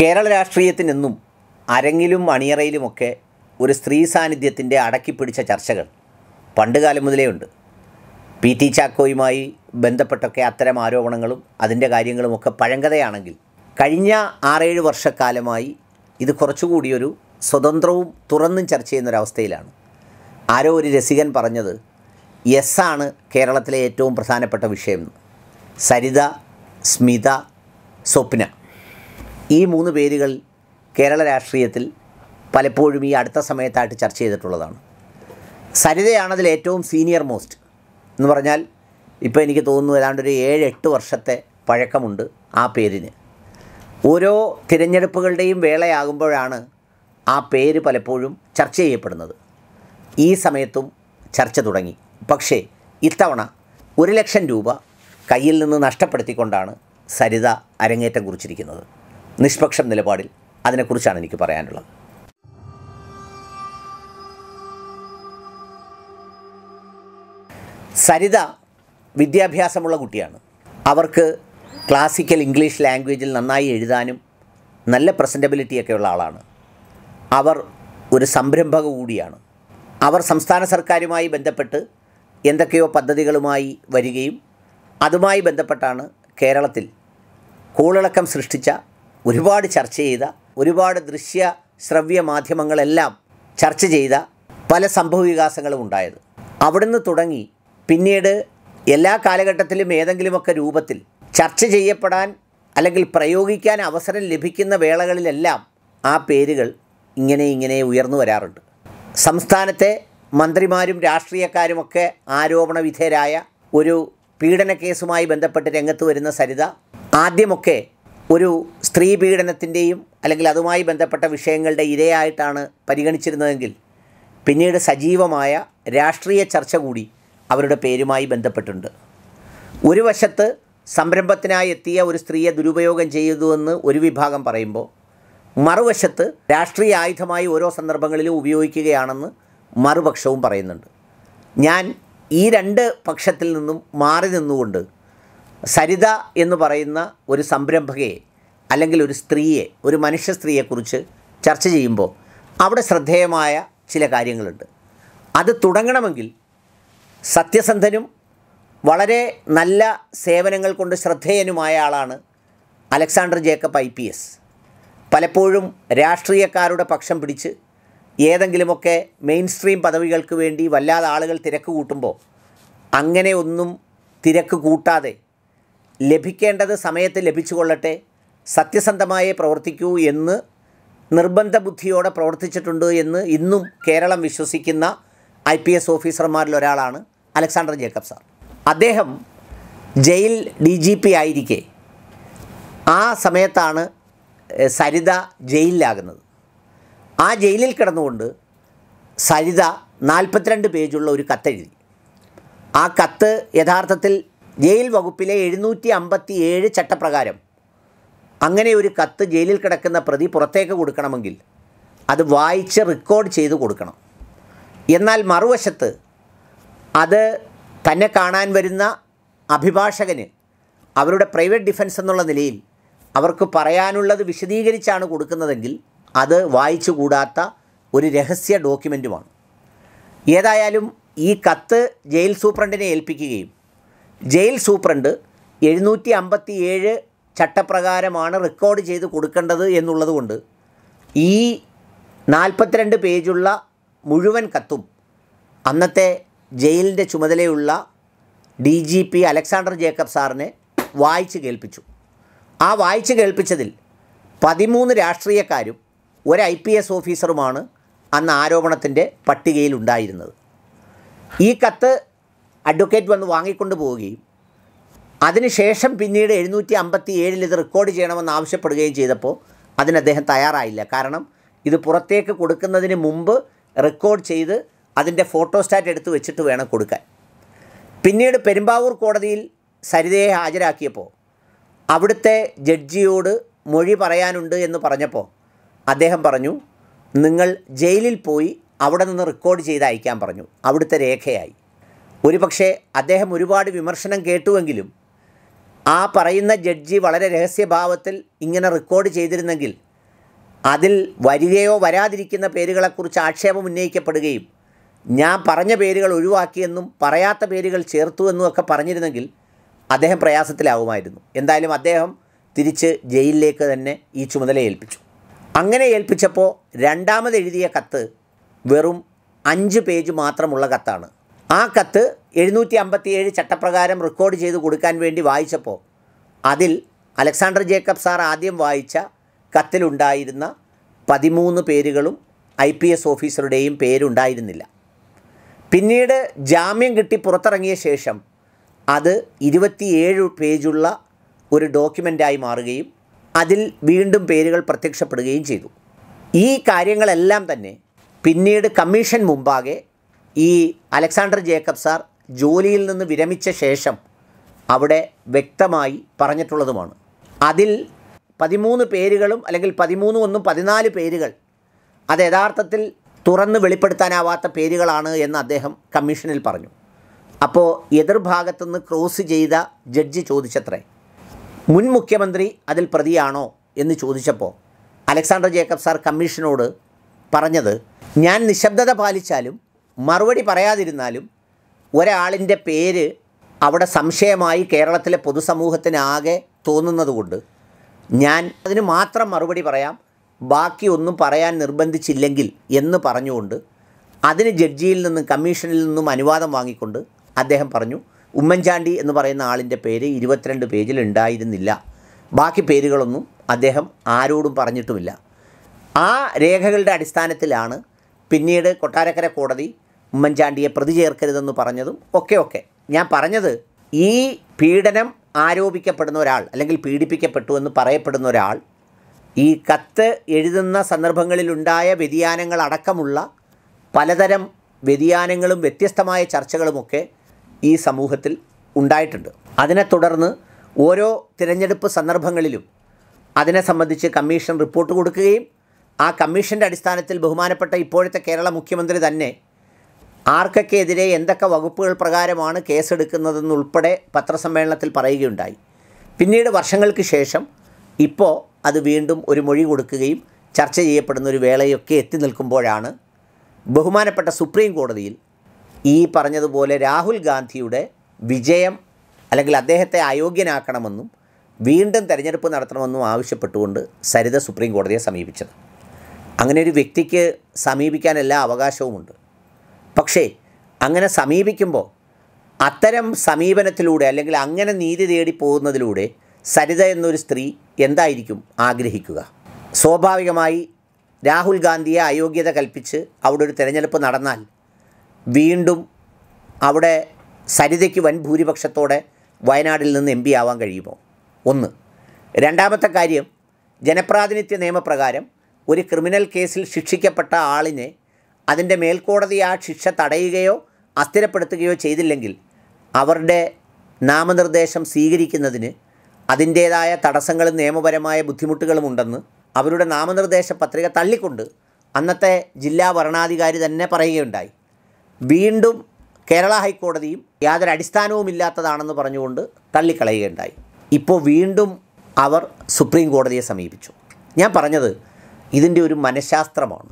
കേരള രാഷ്ട്രീയത്തിനെന്നും അരങ്ങിലും അണിയറയിലുമൊക്കെ ഒരു സ്ത്രീ സാന്നിധ്യത്തിൻ്റെ അടക്കിപ്പിടിച്ച ചർച്ചകൾ പണ്ടുകാലം മുതലേ ഉണ്ട് പി ടി ചാക്കോയുമായി ബന്ധപ്പെട്ടൊക്കെ അത്തരം ആരോപണങ്ങളും അതിൻ്റെ കാര്യങ്ങളുമൊക്കെ പഴങ്കഥയാണെങ്കിൽ കഴിഞ്ഞ ആറേഴ് വർഷക്കാലമായി ഇത് കുറച്ചുകൂടി ഒരു സ്വതന്ത്രവും തുറന്നും ചർച്ച ചെയ്യുന്നൊരവസ്ഥയിലാണ് ആരോ ഒരു രസികൻ പറഞ്ഞത് ആണ് കേരളത്തിലെ ഏറ്റവും പ്രധാനപ്പെട്ട വിഷയം സരിത സ്മിത സ്വപ്ന ഈ മൂന്ന് പേരുകൾ കേരള രാഷ്ട്രീയത്തിൽ പലപ്പോഴും ഈ അടുത്ത സമയത്തായിട്ട് ചർച്ച ചെയ്തിട്ടുള്ളതാണ് സരിതയാണതിൽ ഏറ്റവും സീനിയർ മോസ്റ്റ് എന്ന് പറഞ്ഞാൽ ഇപ്പോൾ എനിക്ക് തോന്നുന്നു ഏതാണ്ട് ഒരു ഏഴ് എട്ട് വർഷത്തെ പഴക്കമുണ്ട് ആ പേരിന് ഓരോ തിരഞ്ഞെടുപ്പുകളുടെയും വേളയാകുമ്പോഴാണ് ആ പേര് പലപ്പോഴും ചർച്ച ചെയ്യപ്പെടുന്നത് ഈ സമയത്തും ചർച്ച തുടങ്ങി പക്ഷേ ഇത്തവണ ഒരു ലക്ഷം രൂപ കയ്യിൽ നിന്ന് നഷ്ടപ്പെടുത്തിക്കൊണ്ടാണ് സരിത അരങ്ങേറ്റം കുറിച്ചിരിക്കുന്നത് നിഷ്പക്ഷ നിലപാടിൽ അതിനെക്കുറിച്ചാണ് എനിക്ക് പറയാനുള്ളത് സരിത വിദ്യാഭ്യാസമുള്ള കുട്ടിയാണ് അവർക്ക് ക്ലാസിക്കൽ ഇംഗ്ലീഷ് ലാംഗ്വേജിൽ നന്നായി എഴുതാനും നല്ല പ്രസൻറ്റബിലിറ്റിയൊക്കെ ഉള്ള ആളാണ് അവർ ഒരു സംരംഭക കൂടിയാണ് അവർ സംസ്ഥാന സർക്കാരുമായി ബന്ധപ്പെട്ട് എന്തൊക്കെയോ പദ്ധതികളുമായി വരികയും അതുമായി ബന്ധപ്പെട്ടാണ് കേരളത്തിൽ കൂളിളക്കം സൃഷ്ടിച്ച ഒരുപാട് ചർച്ച ചെയ്ത ഒരുപാട് ദൃശ്യ ശ്രവ്യ മാധ്യമങ്ങളെല്ലാം ചർച്ച ചെയ്ത പല സംഭവ വികാസങ്ങളും ഉണ്ടായത് അവിടുന്ന് തുടങ്ങി പിന്നീട് എല്ലാ കാലഘട്ടത്തിലും ഏതെങ്കിലുമൊക്കെ രൂപത്തിൽ ചർച്ച ചെയ്യപ്പെടാൻ അല്ലെങ്കിൽ പ്രയോഗിക്കാൻ അവസരം ലഭിക്കുന്ന വേളകളിലെല്ലാം ആ പേരുകൾ ഇങ്ങനെ ഇങ്ങനെ ഉയർന്നു വരാറുണ്ട് സംസ്ഥാനത്തെ മന്ത്രിമാരും രാഷ്ട്രീയക്കാരുമൊക്കെ ആരോപണ വിധേയരായ ഒരു പീഡന കേസുമായി ബന്ധപ്പെട്ട് രംഗത്ത് വരുന്ന സരിത ആദ്യമൊക്കെ ഒരു സ്ത്രീ പീഡനത്തിൻ്റെയും അല്ലെങ്കിൽ അതുമായി ബന്ധപ്പെട്ട വിഷയങ്ങളുടെ ഇരയായിട്ടാണ് പരിഗണിച്ചിരുന്നതെങ്കിൽ പിന്നീട് സജീവമായ രാഷ്ട്രീയ ചർച്ച കൂടി അവരുടെ പേരുമായി ബന്ധപ്പെട്ടുണ്ട് ഒരു വശത്ത് സംരംഭത്തിനായി എത്തിയ ഒരു സ്ത്രീയെ ദുരുപയോഗം ചെയ്തുവെന്ന് ഒരു വിഭാഗം പറയുമ്പോൾ മറുവശത്ത് രാഷ്ട്രീയ ആയുധമായി ഓരോ സന്ദർഭങ്ങളിലും ഉപയോഗിക്കുകയാണെന്ന് മറുപക്ഷവും പറയുന്നുണ്ട് ഞാൻ ഈ രണ്ട് പക്ഷത്തിൽ നിന്നും മാറി നിന്നുകൊണ്ട് സരിത എന്ന് പറയുന്ന ഒരു സംരംഭകയെ അല്ലെങ്കിൽ ഒരു സ്ത്രീയെ ഒരു മനുഷ്യ സ്ത്രീയെക്കുറിച്ച് ചർച്ച ചെയ്യുമ്പോൾ അവിടെ ശ്രദ്ധേയമായ ചില കാര്യങ്ങളുണ്ട് അത് തുടങ്ങണമെങ്കിൽ സത്യസന്ധനും വളരെ നല്ല സേവനങ്ങൾ കൊണ്ട് ശ്രദ്ധേയനുമായ ആളാണ് Alexander Jacob I P S പലപ്പോഴും രാഷ്ട്രീയക്കാരുടെ പക്ഷം പിടിച്ച് ഏതെങ്കിലുമൊക്കെ മെയിൻ സ്ട്രീം പദവികൾക്ക് വേണ്ടി വല്ലാതെ ആളുകൾ തിരക്ക് കൂട്ടുമ്പോൾ അങ്ങനെ ഒന്നും തിരക്ക് കൂട്ടാതെ ലഭിക്കേണ്ടത് സമയത്ത് ലഭിച്ചുകൊള്ളട്ടെ സത്യസന്ധമായേ പ്രവർത്തിക്കൂ എന്ന് നിർബന്ധ ബുദ്ധിയോടെ പ്രവർത്തിച്ചിട്ടുണ്ട് എന്ന് ഇന്നും കേരളം വിശ്വസിക്കുന്ന ഐ പി എസ് ഓഫീസർമാരിൽ ഒരാളാണ് അലക്സാണ്ടർ ജേക്കബ് സാർ അദ്ദേഹം ജയിൽ ഡി ജി പി ആയിരിക്കെ ആ സമയത്താണ് സരിത ജയിലിലാകുന്നത് ആ ജയിലിൽ കിടന്നുകൊണ്ട് സരിത നാൽപ്പത്തിരണ്ട് പേജുള്ള ഒരു കത്തെഴുതി ആ കത്ത് യഥാർത്ഥത്തിൽ ജയിൽ വകുപ്പിലെ എഴുന്നൂറ്റി അമ്പത്തി ഏഴ് ചട്ടപ്രകാരം അങ്ങനെ ഒരു കത്ത് ജയിലിൽ കിടക്കുന്ന പ്രതി പുറത്തേക്ക് കൊടുക്കണമെങ്കിൽ അത് വായിച്ച് റെക്കോർഡ് ചെയ്ത് കൊടുക്കണം എന്നാൽ മറുവശത്ത് അത് തന്നെ കാണാൻ വരുന്ന അഭിഭാഷകന് അവരുടെ പ്രൈവറ്റ് ഡിഫൻസ് എന്നുള്ള നിലയിൽ അവർക്ക് പറയാനുള്ളത് വിശദീകരിച്ചാണ് കൊടുക്കുന്നതെങ്കിൽ അത് വായിച്ചു കൂടാത്ത ഒരു രഹസ്യ ഡോക്യുമെൻറ്റുമാണ് ഏതായാലും ഈ കത്ത് ജയിൽ സൂപ്രണ്ടിനെ ഏൽപ്പിക്കുകയും ജയിൽ സൂപ്രണ്ട് എഴുന്നൂറ്റി അമ്പത്തി ഏഴ് ചട്ടപ്രകാരമാണ് റെക്കോർഡ് ചെയ്ത് കൊടുക്കേണ്ടത് കൊണ്ട് ഈ നാൽപ്പത്തിരണ്ട് പേജുള്ള മുഴുവൻ കത്തും അന്നത്തെ ജയിലിൻ്റെ ചുമതലയുള്ള D G P Alexander Jacob സാറിനെ വായിച്ച് കേൾപ്പിച്ചു ആ വായിച്ച് കേൾപ്പിച്ചതിൽ പതിമൂന്ന് രാഷ്ട്രീയക്കാരും ഒരു ഐ പി എസ് ഓഫീസറുമാണ് അന്ന് ആരോപണത്തിൻ്റെ പട്ടികയിലുണ്ടായിരുന്നത് ഈ കത്ത് അഡ്വക്കേറ്റ് വന്ന് വാങ്ങിക്കൊണ്ട് പോവുകയും അതിനുശേഷം പിന്നീട് എഴുന്നൂറ്റി അമ്പത്തി ഏഴിൽ ഇത് റെക്കോർഡ് ചെയ്യണമെന്ന് ആവശ്യപ്പെടുകയും ചെയ്തപ്പോൾ അതിന് അദ്ദേഹം തയ്യാറായില്ല കാരണം ഇത് പുറത്തേക്ക് കൊടുക്കുന്നതിന് മുമ്പ് റെക്കോർഡ് ചെയ്ത് അതിൻ്റെ ഫോട്ടോസ്റ്റാറ്റ് എടുത്ത് വെച്ചിട്ട് വേണം കൊടുക്കാൻ പിന്നീട് പെരുമ്പാവൂർ കോടതിയിൽ സരിതയെ ഹാജരാക്കിയപ്പോൾ അവിടുത്തെ ജഡ്ജിയോട് മൊഴി പറയാനുണ്ട് എന്ന് പറഞ്ഞപ്പോൾ അദ്ദേഹം പറഞ്ഞു നിങ്ങൾ ജയിലിൽ പോയി അവിടെ നിന്ന് റെക്കോർഡ് ചെയ്ത് അയക്കാൻ പറഞ്ഞു അവിടുത്തെ രേഖയായി ഒരു പക്ഷേ അദ്ദേഹം ഒരുപാട് വിമർശനം കേട്ടുവെങ്കിലും ആ പറയുന്ന ജഡ്ജി വളരെ രഹസ്യഭാവത്തിൽ ഇങ്ങനെ റെക്കോർഡ് ചെയ്തിരുന്നെങ്കിൽ അതിൽ വരികയോ വരാതിരിക്കുന്ന പേരുകളെക്കുറിച്ച് ആക്ഷേപം ഉന്നയിക്കപ്പെടുകയും ഞാൻ പറഞ്ഞ പേരുകൾ ഒഴിവാക്കിയെന്നും പറയാത്ത പേരുകൾ ചേർത്തു എന്നും ഒക്കെ പറഞ്ഞിരുന്നെങ്കിൽ അദ്ദേഹം പ്രയാസത്തിലാവുമായിരുന്നു എന്തായാലും അദ്ദേഹം തിരിച്ച് ജയിലിലേക്ക് തന്നെ ഈ ചുമതല ഏൽപ്പിച്ചു അങ്ങനെ ഏൽപ്പിച്ചപ്പോൾ രണ്ടാമത് എഴുതിയ കത്ത് വെറും അഞ്ച് പേജ് മാത്രമുള്ള കത്താണ് ആ കത്ത് എഴുന്നൂറ്റി ഏഴ് ചട്ടപ്രകാരം റെക്കോർഡ് ചെയ്ത് കൊടുക്കാൻ വേണ്ടി വായിച്ചപ്പോൾ അതിൽ അലക്സാണ്ടർ ജേക്കബ് സാർ ആദ്യം വായിച്ച കത്തിലുണ്ടായിരുന്ന പതിമൂന്ന് പേരുകളും ഐ പി എസ് ഓഫീസറുടെയും പേരുണ്ടായിരുന്നില്ല പിന്നീട് ജാമ്യം കിട്ടി പുറത്തിറങ്ങിയ ശേഷം അത് ഇരുപത്തിയേഴ് പേജുള്ള ഒരു ഡോക്യുമെൻ്റായി മാറുകയും അതിൽ വീണ്ടും പേരുകൾ പ്രത്യക്ഷപ്പെടുകയും ചെയ്തു ഈ കാര്യങ്ങളെല്ലാം തന്നെ പിന്നീട് കമ്മീഷൻ മുമ്പാകെ ഈ അലക്സാണ്ടർ ജേക്കബ് സാർ ജോലിയിൽ നിന്ന് വിരമിച്ച ശേഷം അവിടെ വ്യക്തമായി പറഞ്ഞിട്ടുള്ളതുമാണ് അതിൽ പതിമൂന്ന് പേരുകളും അല്ലെങ്കിൽ പതിമൂന്ന് ഒന്നും പതിനാല് പേരുകൾ അത് യഥാർത്ഥത്തിൽ തുറന്ന് വെളിപ്പെടുത്താനാവാത്ത പേരുകളാണ് എന്ന് അദ്ദേഹം കമ്മീഷനിൽ പറഞ്ഞു അപ്പോൾ എതിർഭാഗത്തുനിന്ന് ക്രോസ് ചെയ്ത ജഡ്ജി ചോദിച്ചത്രേ മുൻ മുഖ്യമന്ത്രി അതിൽ പ്രതിയാണോ എന്ന് ചോദിച്ചപ്പോൾ അലക്സാണ്ടർ ജേക്കബ് സാർ കമ്മീഷനോട് പറഞ്ഞത് ഞാൻ നിശബ്ദത പാലിച്ചാലും മറുപടി പറയാതിരുന്നാലും ഒരാളിൻ്റെ പേര് അവിടെ സംശയമായി കേരളത്തിലെ പൊതുസമൂഹത്തിനാകെ തോന്നുന്നതുകൊണ്ട് ഞാൻ അതിന് മാത്രം മറുപടി പറയാം ബാക്കി ഒന്നും പറയാൻ നിർബന്ധിച്ചില്ലെങ്കിൽ എന്ന് പറഞ്ഞുകൊണ്ട് അതിന് ജഡ്ജിയിൽ നിന്നും കമ്മീഷനിൽ നിന്നും അനുവാദം വാങ്ങിക്കൊണ്ട് അദ്ദേഹം പറഞ്ഞു ഉമ്മൻചാണ്ടി എന്ന് പറയുന്ന ആളിൻ്റെ പേര് ഇരുപത്തിരണ്ട് പേജിൽ ഉണ്ടായിരുന്നില്ല ബാക്കി പേരുകളൊന്നും അദ്ദേഹം ആരോടും പറഞ്ഞിട്ടുമില്ല ആ രേഖകളുടെ അടിസ്ഥാനത്തിലാണ് പിന്നീട് കൊട്ടാരക്കര കോടതി ഉമ്മൻചാണ്ടിയെ പ്രതി ചേർക്കരുതെന്ന് പറഞ്ഞതും ഒക്കെ ഒക്കെ ഞാൻ പറഞ്ഞത് ഈ പീഡനം ആരോപിക്കപ്പെടുന്ന ഒരാൾ അല്ലെങ്കിൽ പീഡിപ്പിക്കപ്പെട്ടു എന്ന് പറയപ്പെടുന്ന ഒരാൾ ഈ കത്ത് എഴുതുന്ന സന്ദർഭങ്ങളിലുണ്ടായ വ്യതിയാനങ്ങൾ അടക്കമുള്ള പലതരം വ്യതിയാനങ്ങളും വ്യത്യസ്തമായ ചർച്ചകളുമൊക്കെ ഈ സമൂഹത്തിൽ ഉണ്ടായിട്ടുണ്ട് അതിനെ തുടർന്ന് ഓരോ തിരഞ്ഞെടുപ്പ് സന്ദർഭങ്ങളിലും അതിനെ സംബന്ധിച്ച് കമ്മീഷൻ റിപ്പോർട്ട് കൊടുക്കുകയും ആ കമ്മീഷൻ്റെ അടിസ്ഥാനത്തിൽ ബഹുമാനപ്പെട്ട ഇപ്പോഴത്തെ കേരള മുഖ്യമന്ത്രി തന്നെ ആർക്കൊക്കെ എതിരെ എന്തൊക്കെ വകുപ്പുകൾ പ്രകാരമാണ് കേസെടുക്കുന്നതെന്നുൾപ്പെടെ പത്രസമ്മേളനത്തിൽ പറയുകയുണ്ടായി പിന്നീട് വർഷങ്ങൾക്ക് ശേഷം ഇപ്പോൾ അത് വീണ്ടും ഒരു മൊഴി കൊടുക്കുകയും ചർച്ച ചെയ്യപ്പെടുന്ന ഒരു വേളയൊക്കെ എത്തി നിൽക്കുമ്പോഴാണ് ബഹുമാനപ്പെട്ട സുപ്രീം കോടതിയിൽ ഈ പറഞ്ഞതുപോലെ രാഹുൽ ഗാന്ധിയുടെ വിജയം അല്ലെങ്കിൽ അദ്ദേഹത്തെ അയോഗ്യനാക്കണമെന്നും വീണ്ടും തെരഞ്ഞെടുപ്പ് നടത്തണമെന്നും ആവശ്യപ്പെട്ടുകൊണ്ട് സരിത സുപ്രീം കോടതിയെ സമീപിച്ചത് അങ്ങനെ ഒരു വ്യക്തിക്ക് സമീപിക്കാൻ എല്ലാ അവകാശവുമുണ്ട് പക്ഷേ അങ്ങനെ സമീപിക്കുമ്പോൾ അത്തരം സമീപനത്തിലൂടെ അല്ലെങ്കിൽ അങ്ങനെ നീതി തേടി പോകുന്നതിലൂടെ സരിത എന്നൊരു സ്ത്രീ എന്തായിരിക്കും ആഗ്രഹിക്കുക സ്വാഭാവികമായി രാഹുൽ ഗാന്ധിയെ അയോഗ്യത കൽപ്പിച്ച് അവിടെ ഒരു തിരഞ്ഞെടുപ്പ് നടന്നാൽ വീണ്ടും അവിടെ സരിതയ്ക്ക് വൻ ഭൂരിപക്ഷത്തോടെ വയനാടിൽ നിന്ന് എം പി ആവാൻ കഴിയുമോ ഒന്ന് രണ്ടാമത്തെ കാര്യം ജനപ്രാതിനിധ്യ നിയമപ്രകാരം ഒരു ക്രിമിനൽ കേസിൽ ശിക്ഷിക്കപ്പെട്ട ആളിനെ അതിൻ്റെ മേൽക്കോടതി ആ ശിക്ഷ തടയുകയോ അസ്ഥിരപ്പെടുത്തുകയോ ചെയ്തില്ലെങ്കിൽ അവരുടെ നാമനിർദ്ദേശം സ്വീകരിക്കുന്നതിന് അതിൻ്റേതായ തടസ്സങ്ങളും നിയമപരമായ ബുദ്ധിമുട്ടുകളും ഉണ്ടെന്ന് അവരുടെ നാമനിർദ്ദേശ പത്രിക തള്ളിക്കൊണ്ട് അന്നത്തെ ജില്ലാ ഭരണാധികാരി തന്നെ പറയുകയുണ്ടായി വീണ്ടും കേരള ഹൈക്കോടതിയും യാതൊരു അടിസ്ഥാനവുമില്ലാത്തതാണെന്ന് പറഞ്ഞുകൊണ്ട് തള്ളിക്കളയുകയുണ്ടായി ഇപ്പോൾ വീണ്ടും അവർ സുപ്രീം കോടതിയെ സമീപിച്ചു ഞാൻ പറഞ്ഞത് ഇതിൻ്റെ ഒരു മനഃശാസ്ത്രമാണ്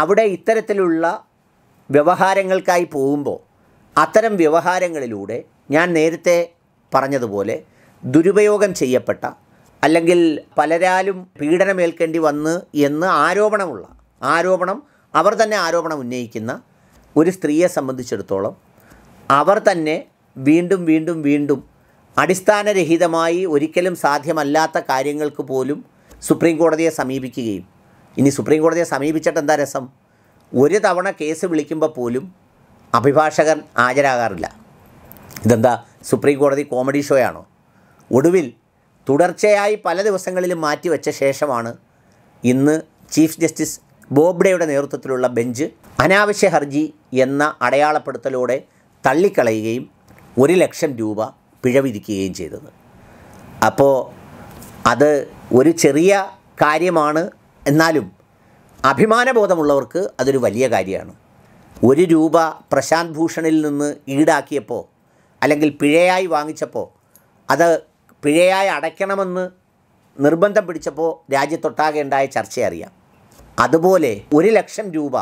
അവിടെ ഇത്തരത്തിലുള്ള വ്യവഹാരങ്ങൾക്കായി പോകുമ്പോൾ അത്തരം വ്യവഹാരങ്ങളിലൂടെ ഞാൻ നേരത്തെ പറഞ്ഞതുപോലെ ദുരുപയോഗം ചെയ്യപ്പെട്ട അല്ലെങ്കിൽ പലരാലും പീഡനമേൽക്കേണ്ടി വന്ന് എന്ന് ആരോപണമുള്ള ആരോപണം അവർ തന്നെ ആരോപണം ഉന്നയിക്കുന്ന ഒരു സ്ത്രീയെ സംബന്ധിച്ചിടത്തോളം അവർ തന്നെ വീണ്ടും വീണ്ടും വീണ്ടും അടിസ്ഥാനരഹിതമായി ഒരിക്കലും സാധ്യമല്ലാത്ത കാര്യങ്ങൾക്ക് പോലും സുപ്രീം കോടതിയെ സമീപിക്കുകയും ഇനി സുപ്രീം കോടതിയെ സമീപിച്ചിട്ട് എന്താ രസം ഒരു തവണ കേസ് വിളിക്കുമ്പോൾ പോലും അഭിഭാഷകൻ ഹാജരാകാറില്ല ഇതെന്താ സുപ്രീം കോടതി കോമഡി ഷോയാണോ ഒടുവിൽ തുടർച്ചയായി പല ദിവസങ്ങളിലും മാറ്റിവെച്ച ശേഷമാണ് ഇന്ന് ചീഫ് ജസ്റ്റിസ് ബോബ്ഡെയുടെ നേതൃത്വത്തിലുള്ള ബെഞ്ച് അനാവശ്യ ഹർജി എന്ന അടയാളപ്പെടുത്തലോടെ തള്ളിക്കളയുകയും ഒരു ലക്ഷം രൂപ പിഴ വിധിക്കുകയും ചെയ്തത് അപ്പോൾ അത് ഒരു ചെറിയ കാര്യമാണ് എന്നാലും അഭിമാനബോധമുള്ളവർക്ക് അതൊരു വലിയ കാര്യമാണ് ഒരു രൂപ പ്രശാന്ത് ഭൂഷണിൽ നിന്ന് ഈടാക്കിയപ്പോൾ അല്ലെങ്കിൽ പിഴയായി വാങ്ങിച്ചപ്പോൾ അത് പിഴയായി അടയ്ക്കണമെന്ന് നിർബന്ധം പിടിച്ചപ്പോൾ രാജ്യത്തൊട്ടാകെ ഉണ്ടായ ചർച്ച അറിയാം അതുപോലെ ഒരു ലക്ഷം രൂപ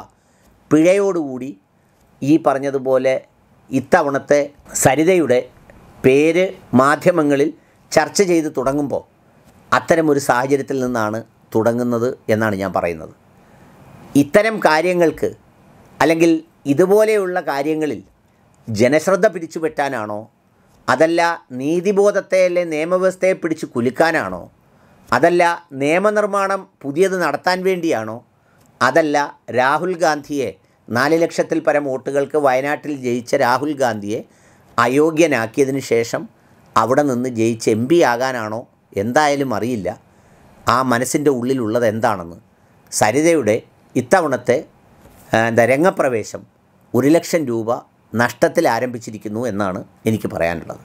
പിഴയോടുകൂടി ഈ പറഞ്ഞതുപോലെ ഇത്തവണത്തെ സരിതയുടെ പേര് മാധ്യമങ്ങളിൽ ചർച്ച ചെയ്ത് തുടങ്ങുമ്പോൾ അത്തരമൊരു സാഹചര്യത്തിൽ നിന്നാണ് തുടങ്ങുന്നത് എന്നാണ് ഞാൻ പറയുന്നത് ഇത്തരം കാര്യങ്ങൾക്ക് അല്ലെങ്കിൽ ഇതുപോലെയുള്ള കാര്യങ്ങളിൽ ജനശ്രദ്ധ പിടിച്ചുപറ്റാനാണോ അതല്ല നീതിബോധത്തെ അല്ലെ നിയമവ്യവസ്ഥയെ പിടിച്ച് കുലുക്കാനാണോ അതല്ല നിയമനിർമ്മാണം പുതിയത് നടത്താൻ വേണ്ടിയാണോ അതല്ല രാഹുൽ ഗാന്ധിയെ നാല് ലക്ഷത്തിൽ പരം വോട്ടുകൾക്ക് വയനാട്ടിൽ ജയിച്ച രാഹുൽ ഗാന്ധിയെ അയോഗ്യനാക്കിയതിന് ശേഷം അവിടെ നിന്ന് ജയിച്ച് എം പി ആകാനാണോ എന്തായാലും അറിയില്ല ആ മനസ്സിൻ്റെ ഉള്ളിലുള്ളത് എന്താണെന്ന് സരിതയുടെ ഇത്തവണത്തെ എന്താ രംഗപ്രവേശം ഒരു ലക്ഷം രൂപ നഷ്ടത്തിൽ ആരംഭിച്ചിരിക്കുന്നു എന്നാണ് എനിക്ക് പറയാനുള്ളത്